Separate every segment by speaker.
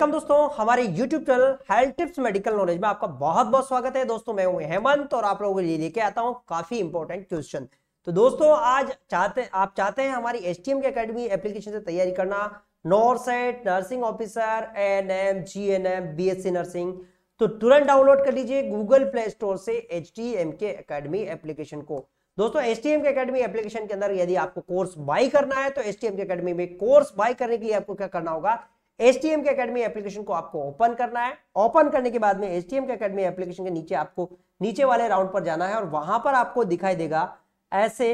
Speaker 1: कम दोस्तों हमारे YouTube channel health tips medical knowledge में आपका बहुत बहुत स्वागत है दोस्तों मैं हूं हेमंत और आप लोगों के लिए लेके आता हूं काफी इंपॉर्टेंट क्वेश्चन तो दोस्तों आज चाहते आप चाहते हैं हमारी S T M K academy application से तैयारी करना NORCET nursing officer N M G N M B S C nursing तो तुरंत डाउनलोड कर लीजिए गूगल प्ले स्टोर से H T M K academy application को दोस्तों S T M K academy application के अंदर यदि आपको कोर्स बाई करना है तो S T M K academy में कोर्स बाई करने के लिए आपको क्या करना होगा S T M K academy application को आपको ओपन करना है ओपन करने के बाद में S T M K academy application के नीचे आपको नीचे वाले राउंड पर जाना है और वहां पर आपको दिखाई देगा ऐसे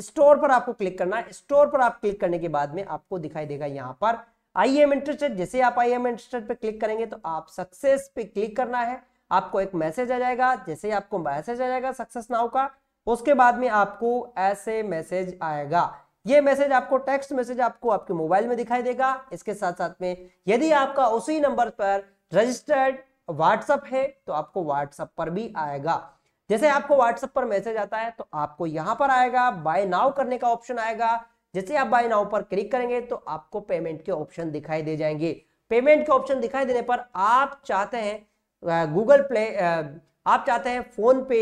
Speaker 1: स्टोर पर आपको क्लिक करना है स्टोर पर आप क्लिक करने के बाद में आपको दिखाई देगा यहाँ पर आई एम इंटरेस्टेड जैसे आप आई एम इंटरेस्टेड पे क्लिक करेंगे तो आप सक्सेस पे क्लिक करना है आपको एक मैसेज आ जाएगा जैसे आपको मैसेज आ जाएगा सक्सेस नाउ का उसके बाद में आपको ऐसे मैसेज आएगा ये मैसेज आपको टेक्स्ट मैसेज आपको आपके मोबाइल में दिखाई देगा इसके साथ साथ में यदि आपका उसी नंबर पर रजिस्टर्ड व्हाट्सअप है तो आपको व्हाट्सअप पर भी आएगा जैसे आपको व्हाट्सअप पर मैसेज आता है तो आपको यहां पर आएगा बाय नाउ करने का ऑप्शन आएगा जैसे आप बाय नाउ पर क्लिक करेंगे तो आपको पेमेंट के ऑप्शन दिखाई दे जाएंगे पेमेंट के ऑप्शन दिखाई देने पर आप चाहते हैं गूगल प्ले आप चाहते हैं फोन पे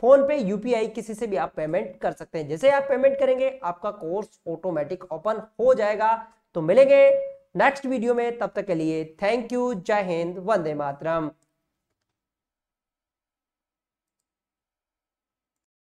Speaker 1: फोन पे यूपीआई किसी से भी आप पेमेंट कर सकते हैं जैसे आप पेमेंट करेंगे आपका कोर्स ऑटोमेटिक ओपन हो जाएगा तो मिलेंगे नेक्स्ट वीडियो में तब तक के लिए थैंक यू जय हिंद वंदे मातरम